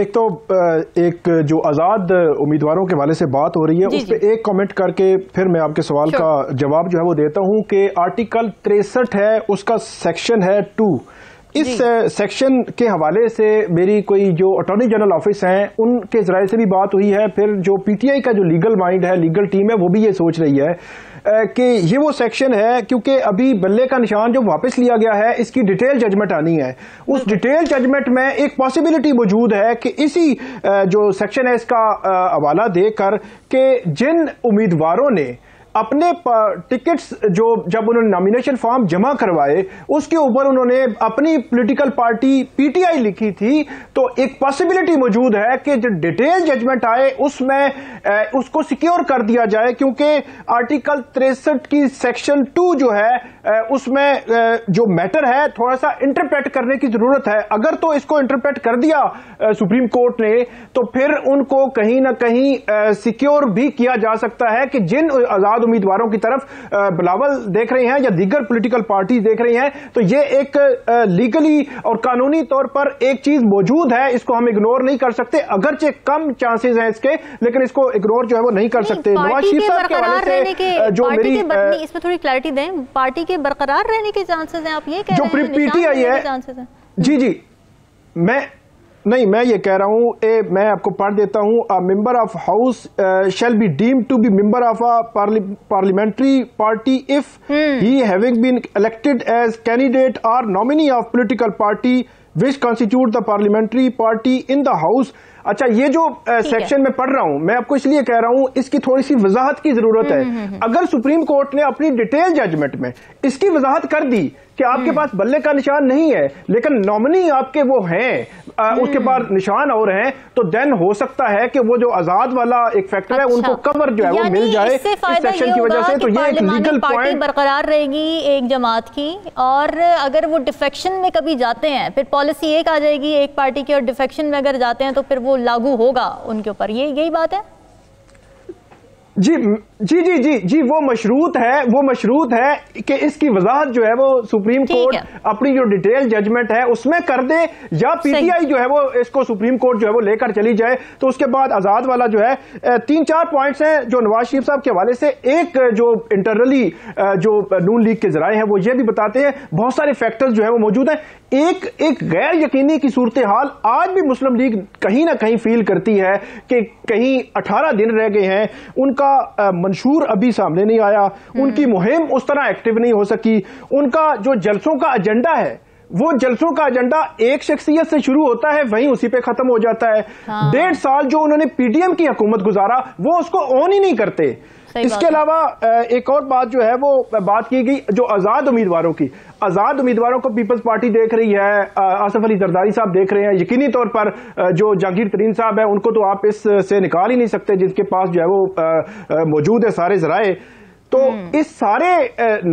एक तो एक जो आज़ाद उम्मीदवारों के वाले से बात हो रही है उस पर एक कमेंट करके फिर मैं आपके सवाल का जवाब जो है वो देता हूँ कि आर्टिकल तिरसठ है उसका सेक्शन है टू इस सेक्शन के हवाले से मेरी कोई जो अटॉर्नी जनरल ऑफिस हैं उनके जराये से भी बात हुई है फिर जो पीटीआई का जो लीगल माइंड है लीगल टीम है वो भी ये सोच रही है कि ये वो सेक्शन है क्योंकि अभी बल्ले का निशान जो वापस लिया गया है इसकी डिटेल जजमेंट आनी है उस डिटेल जजमेंट में एक पॉसिबिलिटी मौजूद है कि इसी जो सेक्शन है इसका हवाला देकर के जिन उम्मीदवारों ने अपने टिकट्स जो जब उन्होंने नॉमिनेशन फॉर्म जमा करवाए उसके ऊपर उन्होंने अपनी पॉलिटिकल पार्टी पीटीआई लिखी थी तो एक पॉसिबिलिटी मौजूद है कि जो डिटेल जजमेंट आए उसमें उसको सिक्योर कर दिया जाए क्योंकि आर्टिकल तिरसठ की सेक्शन टू जो है उसमें जो मैटर है थोड़ा सा इंटरप्रेट करने की जरूरत है अगर तो इसको इंटरप्रेट कर दिया सुप्रीम कोर्ट ने तो फिर उनको कहीं ना कहीं सिक्योर भी किया जा सकता है कि जिन आजाद आज़ाद उम्मीदवारों की तरफ बिलावल देख रहे हैं या दीगर पोलिटिकल पार्टी देख रही हैं तो ये एक लीगली और कानूनी तौर पर एक चीज मौजूद है इसको हम इग्नोर नहीं कर सकते अगरचे कम चांसेस हैं इसके लेकिन इसको इग्नोर जो है वो नहीं कर सकते नवाज शरीफ के हवाले जो मेरी इसमें थोड़ी क्लैरिटी दें पार्टी के बरकरार रहने के चांसेस हैं आप ये कह जो रहे हैं पीटीआई है जी जी मैं नहीं मैं ये कह रहा हूँ ए मैं आपको पढ़ देता हूँ a member of house shall be deemed to be member of a parliamentary party if he having been elected as candidate or nominee of political party which constitute the parliamentary party in the house अच्छा ये जो section में पढ़ रहा हूं मैं आपको इसलिए कह रहा हूं इसकी थोड़ी सी वजाहत की जरूरत है हम्म, हम्म, हम्म। अगर सुप्रीम कोर्ट ने अपनी डिटेल जजमेंट में इसकी वजाहत कर दी कि आपके पास बल्ले का निशान नहीं है लेकिन नॉमिनी आपके वो हैं उसके पास निशान और हैं तो देन हो सकता है कि वो जो आजाद वाला एक फैक्टर अच्छा। है उनको कवर अच्छा। जो है वो मिल जाए सेक्शन की वजह से तो ये एक लीगल पॉइंट बरकरार रहेगी एक जमात की और अगर वो डिफेक्शन में कभी जाते हैं फिर पॉलिसी एक आ जाएगी एक पार्टी की और डिफेक्शन में अगर जाते हैं तो फिर वो लागू होगा उनके ऊपर ये यही बात है जी जी जी जी जी वो मशरूत है वो मशरूत है कि इसकी वजाहत जो है वो सुप्रीम कोर्ट अपनी जो डिटेल जजमेंट है उसमें कर दे या पीटीआई जो है वो इसको सुप्रीम कोर्ट जो है वो लेकर चली जाए तो उसके बाद आजाद वाला जो है तीन चार पॉइंट्स हैं जो नवाज शरीफ साहब के हवाले से एक जो इंटरनली जो नून लीग के जराए हैं वो ये भी बताते हैं बहुत सारे फैक्टर्स जो है वो मौजूद हैं एक एक गैर यकीनी की सूरत हाल आज भी मुस्लिम लीग कहीं ना कहीं फील करती है कि कहीं अठारह दिन रह गए हैं उनका मंशूर अभी सामने नहीं आया हम्म। उनकी मुहिम उस तरह एक्टिव नहीं हो सकी उनका जो जलसों का एजेंडा है वो जलसों का एजेंडा एक शख्सियत से शुरू होता है वहीं उसी पे खत्म हो जाता है हाँ। डेढ़ साल जो उन्होंने पीडीएम की हुकूमत गुजारा वो उसको ऑन ही नहीं करते इसके अलावा एक और बात जो है वो बात की गई जो आजाद उम्मीदवारों की आजाद उम्मीदवारों को पीपल्स पार्टी देख रही है आसफ अली जरदारी साहब देख रहे हैं यकीनी तौर पर जो जहांगीर तरीन साहब है उनको तो आप इस से निकाल ही नहीं सकते जिनके पास जो है वो मौजूद है सारे जराए तो हम्म। इस सारे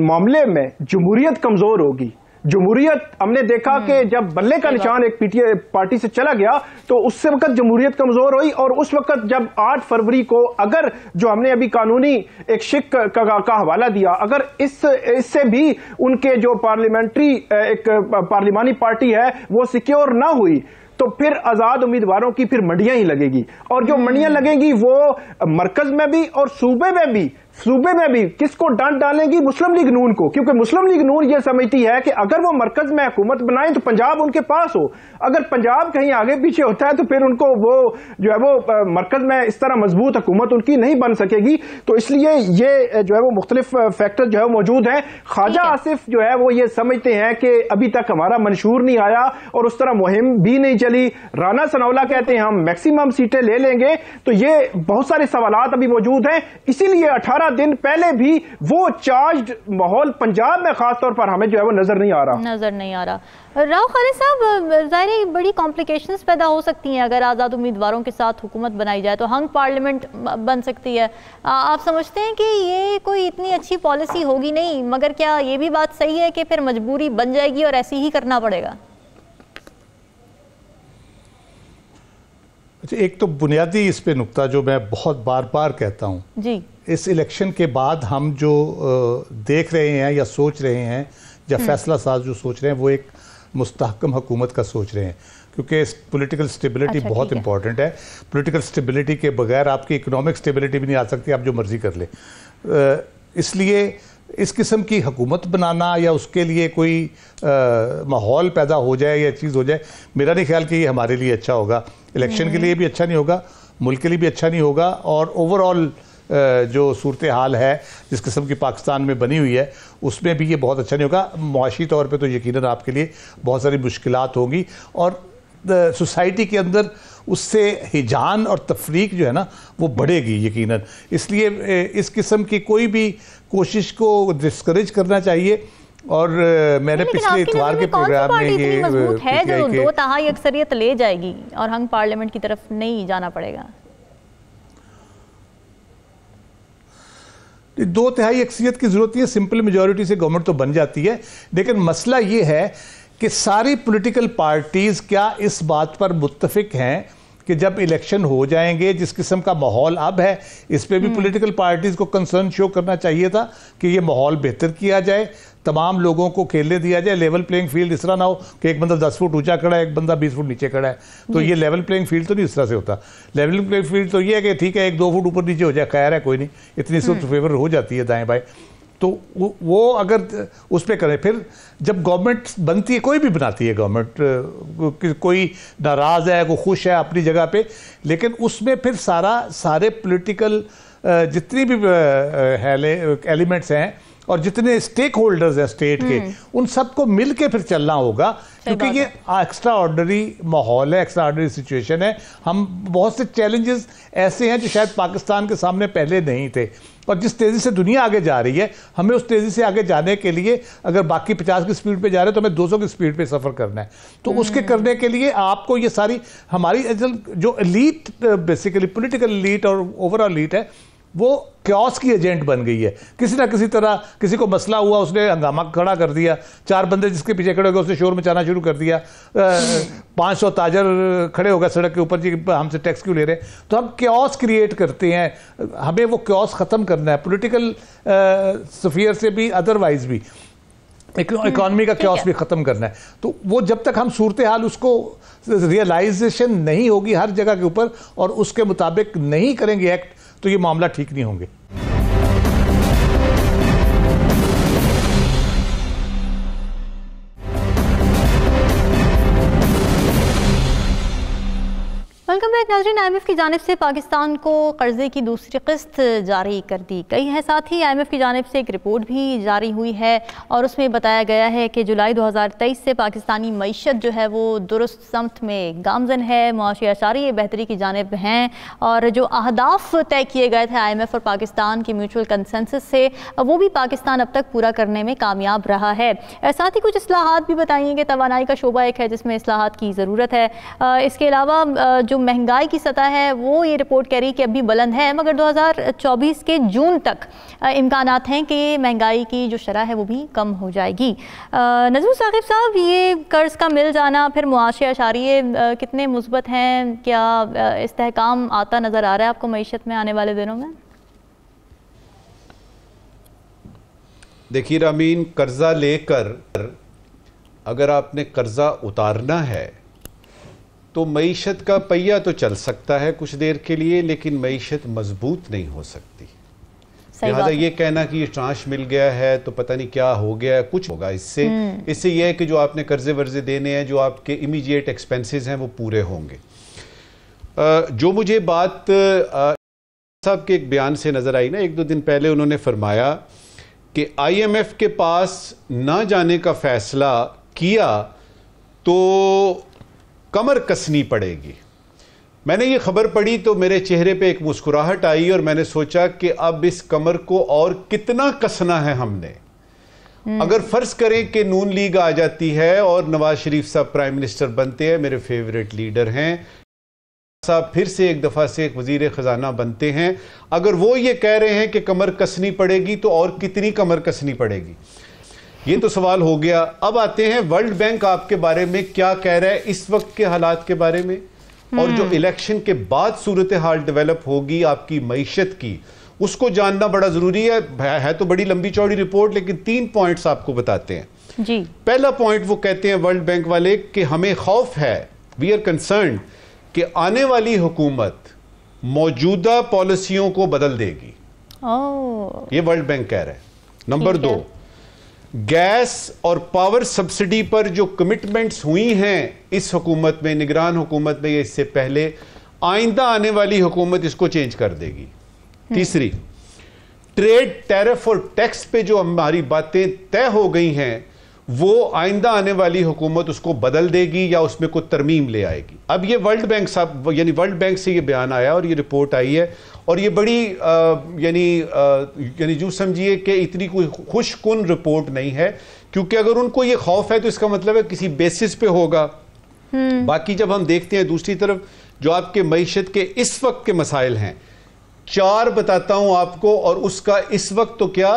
मामले में जमहूरियत कमजोर होगी जमहूरियत हमने देखा हम्म। कि जब बल्ले का निशान एक पीटीए पार्टी से चला गया तो उस वक्त जमहूरियत कमजोर हुई और उस वक्त जब आठ फरवरी को अगर जो हमने अभी कानूनी एक शिक का, का, हवाला दिया अगर इस इससे भी उनके जो पार्लियामेंट्री एक पार्लिमानी पार्टी है वो सिक्योर ना हुई तो फिर आजाद उम्मीदवारों की फिर मंडियां ही लगेगी और जो हम्म। मंडियां लगेंगी वो मरकज में भी और सूबे में भी सूबे में भी किसको डांट डालेंगी मुस्लिम लीग नून को क्योंकि मुस्लिम लीग नून यह समझती है कि अगर वो मरकज में हुकूमत बनाए तो पंजाब उनके पास हो अगर पंजाब कहीं आगे पीछे होता है तो फिर उनको वो जो है वो मरकज में इस तरह मजबूत हुकूमत उनकी नहीं बन सकेगी तो इसलिए ये जो है वो मुख्तलिफ फैक्टर जो है मौजूद है ख्वाजा आसिफ जो है वो ये समझते हैं कि अभी तक हमारा मंशूर नहीं आया और उस तरह मुहिम भी नहीं चली राना सनौला कहते हैं हम मैक्सिमम सीटें ले लेंगे तो ये बहुत सारे सवाल अभी मौजूद हैं इसीलिए अठारह पंद्रह दिन पहले भी वो चार्ज माहौल पंजाब में खासतौर पर हमें जो है वो नजर नहीं आ रहा नजर नहीं आ रहा राव खालिद साहब जाहिर बड़ी कॉम्प्लिकेशंस पैदा हो सकती हैं अगर आज़ाद उम्मीदवारों के साथ हुकूमत बनाई जाए तो हंग पार्लियामेंट बन सकती है आप समझते हैं कि ये कोई इतनी अच्छी पॉलिसी होगी नहीं मगर क्या ये भी बात सही है कि फिर मजबूरी बन जाएगी और ऐसी ही करना पड़ेगा अच्छा, एक तो बुनियादी इस पे नुकता जो मैं बहुत बार बार कहता हूँ जी इस इलेक्शन के बाद हम जो देख रहे हैं या सोच रहे हैं या हम्म। फैसला साज जो सोच रहे हैं वो एक मुस्तकम हुकूमत का सोच रहे हैं क्योंकि पॉलिटिकल स्टेबिलिटी अच्छा, बहुत इंपॉर्टेंट है पॉलिटिकल स्टेबिलिटी के बगैर आपकी इकोनॉमिक स्टेबिलिटी भी नहीं आ सकती आप जो मर्ज़ी कर लें इसलिए इस किस्म की हुकूमत बनाना या उसके लिए कोई माहौल पैदा हो जाए या चीज़ हो जाए मेरा नहीं ख्याल कि ये हमारे लिए अच्छा होगा इलेक्शन के हम्म। लिए भी अच्छा नहीं होगा मुल्क के लिए भी अच्छा नहीं होगा और ओवरऑल जो सूरत हाल है जिस किस्म की पाकिस्तान में बनी हुई है उसमें भी ये बहुत अच्छा नहीं होगा मुआशी तौर पर तो यकीन आपके लिए बहुत सारी मुश्किल होंगी और सोसाइटी के अंदर उससे हिजान और तफरीक जो है ना वो बढ़ेगी यकीन इसलिए इस किस्म की कोई भी कोशिश को डिस्करेज करना चाहिए और मैंने पिछले इतवार के प्रोग्राम में ये है जो दो तहाई अक्सरियत ले जाएगी और हम पार्लियामेंट की तरफ नहीं जाना पड़ेगा दो तिहाई अक्सरियत की ज़रूरत है सिंपल मेजोरिटी से गवर्नमेंट तो बन जाती है लेकिन मसला ये है कि सारी पॉलिटिकल पार्टीज़ क्या इस बात पर मुतफिक हैं कि जब इलेक्शन हो जाएंगे जिस किस्म का माहौल अब है इस पर भी पॉलिटिकल हम्म। पार्टीज़ को कंसर्न शो करना चाहिए था कि ये माहौल बेहतर किया जाए तमाम लोगों को खेलने दिया जाए लेवल प्लेइंग फील्ड इस तरह ना हो कि एक बंदा दस फुट ऊंचा खड़ा है एक बंदा बीस फुट नीचे खड़ा है तो ये लेवल प्लेइंग फील्ड तो नहीं इस तरह से होता लेवल प्लेइंग फील्ड तो ये है कि ठीक है एक दो फुट ऊपर नीचे हो जाए खैर है कोई नहीं इतनी सुस्त फेवर हम्म। हो जाती है दाएँ बाएँ तो वो अगर उस पर करें फिर जब गवर्नमेंट बनती है कोई भी बनाती है गवर्नमेंट कोई नाराज़ है कोई खुश है अपनी जगह पर लेकिन उसमें फिर सारा सारे पोलिटिकल जितनी भी एलिमेंट्स हैं और जितने स्टेक होल्डर्स हैं स्टेट के हम्म। उन सबको मिल के फिर चलना होगा क्योंकि ये एक्स्ट्रा ऑर्डनरी माहौल है एक्स्ट्रा ऑर्डनरी सिचुएशन है हम बहुत से चैलेंजेस ऐसे हैं जो शायद पाकिस्तान के सामने पहले नहीं थे और जिस तेज़ी से दुनिया आगे जा रही है हमें उस तेज़ी से आगे जाने के लिए अगर बाकी पचास की स्पीड पे जा रहे हैं तो हमें दो सौ की स्पीड पे सफ़र करना है तो हम्म। उसके करने के लिए आपको ये सारी हमारी जो लीट बेसिकली पोलिटिकल लीट और ओवरऑल लीट है वो क्योस की एजेंट बन गई है किसी ना किसी तरह किसी को मसला हुआ उसने हंगामा खड़ा कर दिया चार बंदे जिसके पीछे खड़े हो गए उसने शोर मचाना शुरू कर दिया पाँच सौ ताजर खड़े हो गए सड़क के ऊपर जी हमसे टैक्स क्यों ले रहे हैं तो हम क्योस क्रिएट करते हैं हमें वो क्योस ख़त्म करना है पोलिटिकल सफ़ियर से भी अदरवाइज भी इकोनॉमी हम्म, का क्योस भी ख़त्म करना है तो वो जब तक हम सूरत हाल उसको रियलाइजेशन नहीं होगी हर जगह के ऊपर और उसके मुताबिक नहीं करेंगे एक्ट तो ये मामला ठीक नहीं होंगे वेलकम बैक नाजरीन आई की जानब से पाकिस्तान को कर्ज़े की दूसरी किस्त जारी कर दी गई है साथ ही आई एम एफ़ की जानब से एक रिपोर्ट भी जारी हुई है और उसमें बताया गया है कि जुलाई दो हज़ार तेईस से पाकिस्तानी मीशत जो है वो दुरुस्त समत में गामजन है मुआशी आशारी बेहतरी की जानब हैं और जो अहदाफ तय किए गए थे आई एम एफ़ और पाकिस्तान के म्यूचुअल कंसेंसस से वो भी पाकिस्तान अब तक पूरा करने में कामयाब रहा है साथ ही कुछ असलाहत भी बताइए कि तोानाई का शोबा एक है जिसमें असलाहत की ज़रूरत है इसके अलावा जो महंगाई की सतह है वो ये रिपोर्ट कह रही है कि अभी बुलंद है मगर 2024 के जून तक इम्कान हैं कि महंगाई की जो शरह है वो भी कम हो जाएगी नजरू साकिब साहब ये कर्ज़ का मिल जाना फिर मुआशे अशारिय कितने मुस्बत हैं क्या इस्तेकाम आता नज़र आ रहा है आपको मीशत में आने वाले दिनों में देखिए रामीन कर्ज़ा लेकर अगर आपने कर्ज़ा उतारना है तो मीशत का पहिया तो चल सकता है कुछ देर के लिए लेकिन मीशत मजबूत नहीं हो सकती लिहाजा ये कहना कि ये ट्रांश मिल गया है तो पता नहीं क्या हो गया है कुछ होगा इससे हम्म। इससे यह है कि जो आपने कर्जे वर्जे देने हैं जो आपके इमीडिएट एक्सपेंसेस हैं वो पूरे होंगे जो मुझे बात साहब के एक बयान से नज़र आई ना एक दो दिन पहले उन्होंने फरमाया कि आईएमएफ के पास ना जाने का फैसला किया तो कमर कसनी पड़ेगी मैंने ये खबर पढ़ी तो मेरे चेहरे पे एक मुस्कुराहट आई और मैंने सोचा कि अब इस कमर को और कितना कसना है हमने हम्म। अगर फर्ज करें कि नून लीग आ जाती है और नवाज शरीफ साहब प्राइम मिनिस्टर बनते हैं मेरे फेवरेट लीडर हैं साहब फिर से एक दफ़ा से एक वजीर ख़जाना बनते हैं अगर वो ये कह रहे हैं कि कमर कसनी पड़ेगी तो और कितनी कमर कसनी पड़ेगी ये तो सवाल हो गया अब आते हैं वर्ल्ड बैंक आपके बारे में क्या कह रहा है इस वक्त के हालात के बारे में और जो हम्म। इलेक्शन के बाद सूरत हाल डेवलप होगी आपकी मीशत की उसको जानना बड़ा जरूरी है है तो बड़ी लंबी चौड़ी रिपोर्ट लेकिन तीन पॉइंट्स आपको बताते हैं जी पहला पॉइंट वो कहते हैं वर्ल्ड बैंक वाले कि हमें खौफ है वी आर कंसर्न कि आने वाली हुकूमत मौजूदा पॉलिसियों को बदल देगी ये वर्ल्ड बैंक कह रहे हैं नंबर दो है। गैस और पावर सब्सिडी पर जो कमिटमेंट्स हुई हैं इस हुकूमत में निगरान हुकूमत में या इससे पहले आइंदा आने वाली हुकूमत इसको चेंज कर देगी हम्म। तीसरी ट्रेड टैरिफ और टैक्स पे जो हमारी बातें तय हो गई हैं वो आइंदा आने वाली हुकूमत उसको बदल देगी या उसमें कोई तरमीम ले आएगी अब ये वर्ल्ड बैंक साहब यानी वर्ल्ड बैंक से ये बयान आया और ये रिपोर्ट आई है और ये बड़ी यानी यानी जो समझिए कि इतनी कोई खुशकुन रिपोर्ट नहीं है क्योंकि अगर उनको ये खौफ है तो इसका मतलब है किसी बेसिस पे होगा हम्म। बाकी जब हम देखते हैं दूसरी तरफ जो आपके मीशत के इस वक्त के मसाइल हैं चार बताता हूं आपको और उसका इस वक्त तो क्या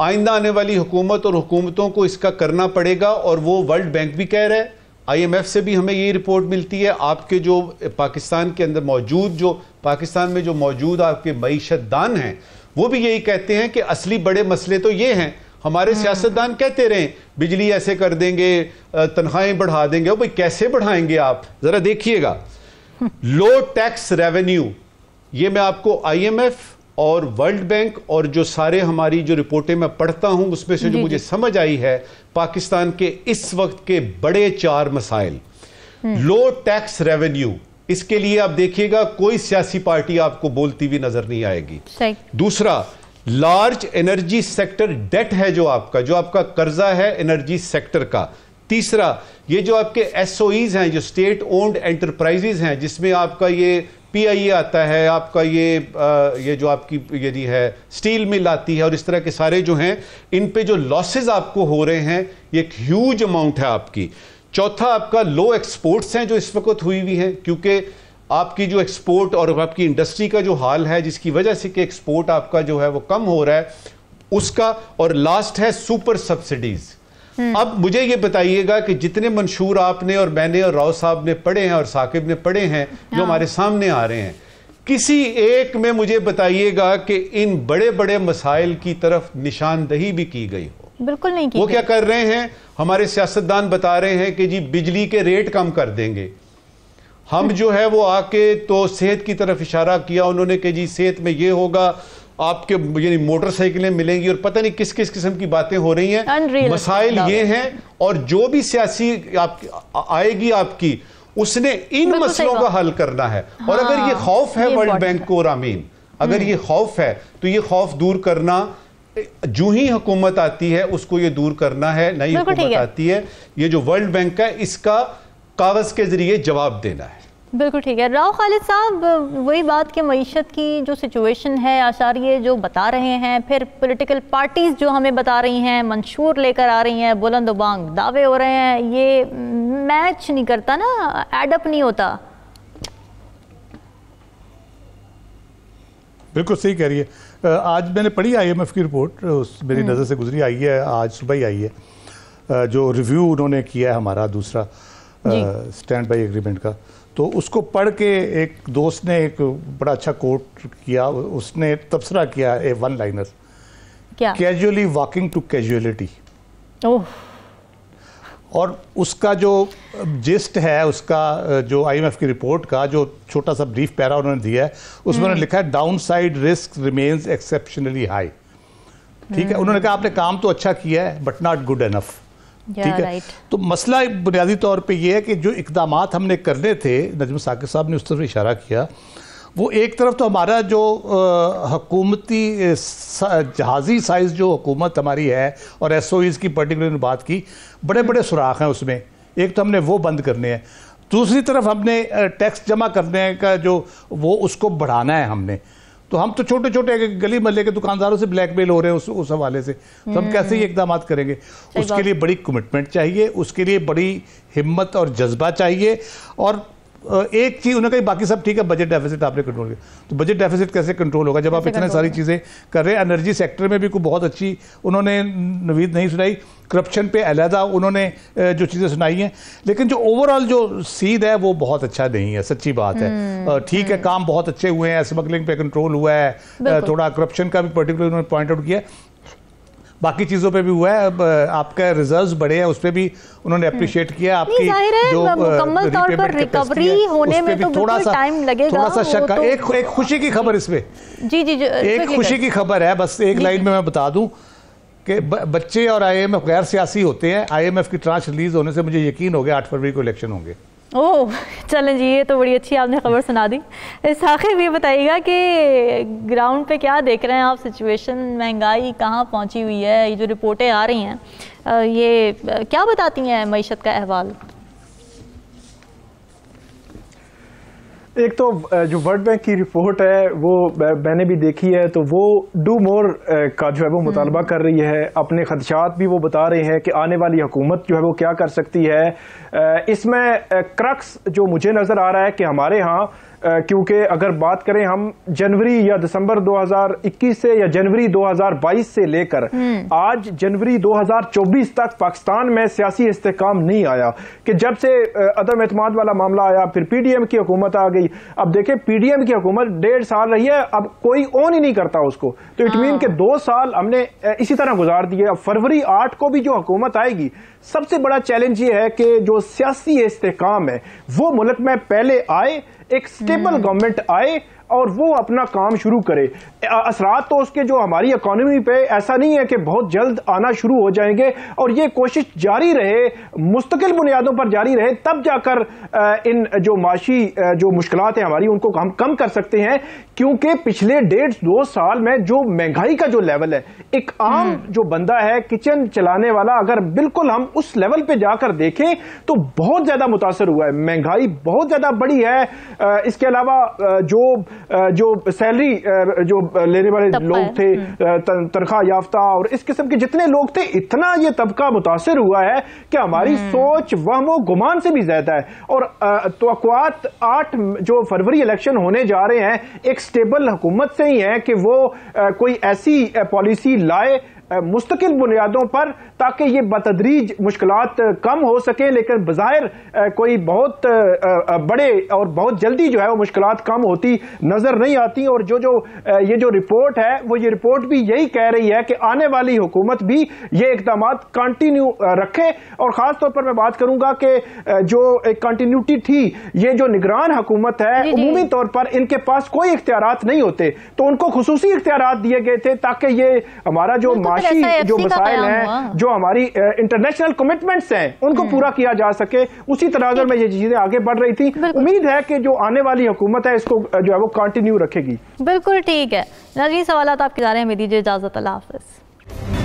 आइंदा आने वाली हुकूमत और हुकूमतों को इसका करना पड़ेगा और वो वर्ल्ड बैंक भी कह रहा है आईएमएफ से भी हमें ये रिपोर्ट मिलती है आपके जो पाकिस्तान के अंदर मौजूद जो पाकिस्तान में जो मौजूद आपके मीशत दान हैं वो भी यही कहते हैं कि असली बड़े मसले तो ये हैं हमारे हम्म। सियासतदान कहते रहे बिजली ऐसे कर देंगे तनख्वाहें बढ़ा देंगे भाई कैसे बढ़ाएंगे आप ज़रा देखिएगा लो टैक्स रेवेन्यू ये मैं आपको आईएमएफ और वर्ल्ड बैंक और जो सारे हमारी जो रिपोर्टें मैं पढ़ता हूं उसमें से जो मुझे समझ आई है पाकिस्तान के इस वक्त के बड़े चार मसाइल लो टैक्स रेवेन्यू इसके लिए आप देखिएगा कोई सियासी पार्टी आपको बोलती हुई नजर नहीं आएगी दूसरा लार्ज एनर्जी सेक्टर डेट है जो आपका जो आपका कर्जा है एनर्जी सेक्टर का तीसरा ये जो आपके एसओईज हैं जो स्टेट ओन्ड एंटरप्राइजेज हैं जिसमें आपका ये पीआईए आता है आपका ये ये जो आपकी यदि है स्टील मिल आती है और इस तरह के सारे जो हैं इन पे जो लॉसेज आपको हो रहे हैं ये एक ह्यूज अमाउंट है आपकी चौथा आपका लो एक्सपोर्ट्स हैं जो इस वक्त हुई हुई हैं क्योंकि आपकी जो एक्सपोर्ट और आपकी इंडस्ट्री का जो हाल है जिसकी वजह से कि एक्सपोर्ट आपका जो है वो कम हो रहा है उसका और लास्ट है सुपर सब्सिडीज़ हम्म। अब मुझे ये बताइएगा कि जितने मंशूर आपने और मैंने और राव साहब ने पढ़े हैं और साकिब ने पढ़े हैं जो हाँ। हमारे सामने आ रहे हैं किसी एक में मुझे बताइएगा कि इन बड़े बड़े मसाइल की तरफ निशानदही भी की गई हो बिल्कुल नहीं की वो क्या कर रहे हैं हमारे सियासतदान बता रहे हैं कि जी बिजली के रेट कम कर देंगे हम हम्म। जो है वो आके तो सेहत की तरफ इशारा किया उन्होंने कि जी सेहत में ये होगा आपके यानी मोटरसाइकिलें मिलेंगी और पता नहीं किस किस किस्म की बातें हो रही हैं मसाइल ये हैं और जो भी सियासी आप आएगी आपकी उसने इन मसलों का हल करना है हाँ, और अगर ये हाँ, खौफ है वर्ल्ड बैंक को रामीन अगर ये हम्म। खौफ है तो ये खौफ दूर करना जो ही हुकूमत आती है उसको ये दूर करना है नई हुकूमत आती है ये जो वर्ल्ड बैंक है इसका कागज के जरिए जवाब देना है बिल्कुल ठीक है राव खालिद साहब वही बात कि मीशत की जो सिचुएशन है आचार्य जो बता रहे हैं फिर पॉलिटिकल पार्टीज़ जो हमें बता रही हैं मंशूर लेकर आ रही हैं बुलंद बांग दावे हो रहे हैं ये मैच नहीं करता ना एडअप नहीं होता बिल्कुल सही कह रही है आज मैंने पढ़ी आईएमएफ की रिपोर्ट उस मेरी हम्म। नज़र से गुजरी आई है आज सुबह ही आई है जो रिव्यू उन्होंने किया है हमारा दूसरा स्टैंड बाई एग्रीमेंट का तो उसको पढ़ के एक दोस्त ने एक बड़ा अच्छा कोट किया उसने तबसरा किया ए वन लाइनर क्या कैजुअली वॉकिंग टू कैजुअलिटी और उसका जो जिस्ट है उसका जो आईएमएफ की रिपोर्ट का जो छोटा सा ब्रीफ पैरा उन्होंने दिया है उसमें उन्होंने हम्म। लिखा है downside risk remains exceptionally high ठीक है हम्म। उन्होंने कहा आपने काम तो अच्छा किया है बट नॉट गुड एनफ़ ठीक है तो मसला बुनियादी तौर पे ये है कि जो इकदाम हमने करने थे नजम साकिर साहब ने उस तरफ इशारा किया वो एक तरफ तो हमारा जो हकूमती सा, जहाज़ी साइज जो हुकूमत हमारी है और एस ओ ईज की पर्टिकुलर बात की बड़े बड़े सुराख हैं उसमें एक तो हमने वो बंद करने हैं दूसरी तरफ हमने टैक्स जमा करने का जो वो उसको बढ़ाना है हमने तो हम तो छोटे छोटे गली महल्ले के दुकानदारों से ब्लैकमेल हो रहे हैं उस उस हवाले से तो हम हम्म। कैसे ये इकदाम करेंगे उसके लिए बड़ी कमिटमेंट चाहिए उसके लिए बड़ी हिम्मत और जज्बा चाहिए और एक चीज़ उन्होंने कही बाकी सब ठीक है बजट डेफिसिट आपने कंट्रोल किया तो बजट डेफिसिट कैसे कंट्रोल होगा जब आप इतने सारी चीज़ें कर रहे हैं एनर्जी सेक्टर में भी कोई बहुत अच्छी उन्होंने नवीद नहीं सुनाई करप्शन पे अलहदा उन्होंने जो चीज़ें सुनाई हैं लेकिन जो ओवरऑल जो सीध है वो बहुत अच्छा नहीं है सच्ची बात है हम्म, ठीक है हम्म। काम बहुत अच्छे हुए हैं स्मगलिंग पे कंट्रोल हुआ है थोड़ा करप्शन का भी पर्टिकुलर उन्होंने पॉइंट आउट किया बाकी चीज़ों पे भी हुआ है आपका रिजर्व्स बढ़े हैं उस पर भी उन्होंने अप्रिशिएट हम्म। किया आपकी जो मुकम्मल तौर पर रिकवरी होने में तो थोड़ा सा टाइम लगेगा थोड़ा सा शक का तो- एक एक खुशी की खबर इसमें जी जी एक खुशी की खबर है बस एक लाइन में मैं बता दूं कि बच्चे और आईएमएफ गैर सियासी होते हैं आईएमएफ की ट्रांस रिलीज होने से मुझे यकीन हो गया आठ फरवरी को इलेक्शन होंगे ओह चलें जी ये तो बड़ी अच्छी आपने खबर सुना दी आखिर ये बताइएगा कि ग्राउंड पे क्या देख रहे हैं आप सिचुएशन महंगाई कहाँ पहुँची हुई है ये जो रिपोर्टें आ रही हैं ये क्या बताती हैं मीशत का अहवाल एक तो जो वर्ल्ड बैंक की रिपोर्ट है वो मैंने भी देखी है तो वो डू मोर का जो है वो मुतालबा हम्म। कर रही है अपने खदशात भी वो बता रहे हैं कि आने वाली हुकूमत जो है वो क्या कर सकती है इसमें क्रक्स जो मुझे नज़र आ रहा है कि हमारे यहाँ क्योंकि अगर बात करें हम जनवरी या दिसंबर 2021 से या जनवरी 2022 से लेकर हम्म। आज जनवरी 2024 तक पाकिस्तान में सियासी इस्तेकाम नहीं आया कि जब से अदम एतम वाला मामला आया फिर पीडीएम की हुकूमत आ गई अब देखें पीडीएम की हुकूमत डेढ़ साल रही है अब कोई ऑन ही नहीं करता उसको तो इट मीन के दो साल हमने इसी तरह गुजार दिए अब फरवरी आठ को भी जो हुकूमत आएगी सबसे बड़ा चैलेंज ये है कि जो सियासी इस्तेकाम है वो मुल्क में पहले आए एक स्टेबल हम्म। गवर्नमेंट आए और वो अपना काम शुरू करे असरात तो उसके जो हमारी इकोनॉमी पे ऐसा नहीं है कि बहुत जल्द आना शुरू हो जाएंगे और ये कोशिश जारी रहे मुस्तकिल बुनियादों पर जारी रहे तब जाकर इन जो माशी जो मुश्किल हैं हमारी उनको हम कम कर सकते हैं क्योंकि पिछले डेढ़ दो साल में जो महंगाई का जो लेवल है एक आम हम्म। जो बंदा है किचन चलाने वाला अगर बिल्कुल हम उस लेवल पर जाकर देखें तो बहुत ज्यादा मुतासर हुआ है महंगाई बहुत ज्यादा बड़ी है इसके अलावा जो जो सैलरी जो लेने वाले लोग थे हम्म। तनख्वाह याफ्ता और इस किस्म के जितने लोग थे इतना ये तबका मुतासर हुआ है कि हमारी हम्म। सोच वहम गुमान से भी ज्यादा है और तो आठ जो फरवरी इलेक्शन होने जा रहे हैं एक स्टेबल हुकूमत से ही है कि वो कोई ऐसी पॉलिसी लाए मुस्तकिल बुनियादों पर ताकि ये बतदरीज मुश्किल कम हो सकें लेकिन बाहर कोई बहुत बड़े और बहुत जल्दी जो है वो मुश्किल कम होती नज़र नहीं आती और जो जो ये जो रिपोर्ट है वो ये रिपोर्ट भी यही कह रही है कि आने वाली हुकूमत भी ये इकदाम कंटिन्यू रखे और ख़ासतौर पर मैं बात करूँगा कि जो एक कंटिन्यूटी थी ये जो निगरान हुकूमत है अमूमी तौर पर इनके पास कोई इख्तियार नहीं होते तो उनको खसूसी इख्तियार दिए गए थे ताकि ये हमारा जो माशी जो मसाइल हैं जो हमारी इंटरनेशनल कमिटमेंट्स हैं उनको हम्म। पूरा किया जा सके उसी अगर में ये चीजें आगे बढ़ रही थी उम्मीद है कि जो आने वाली हुकूमत है इसको जो है वो कंटिन्यू रखेगी बिल्कुल ठीक है नजरी सवाल आपके जा रहे हैं दीजिए इजाजत अल्लाह हाफिज़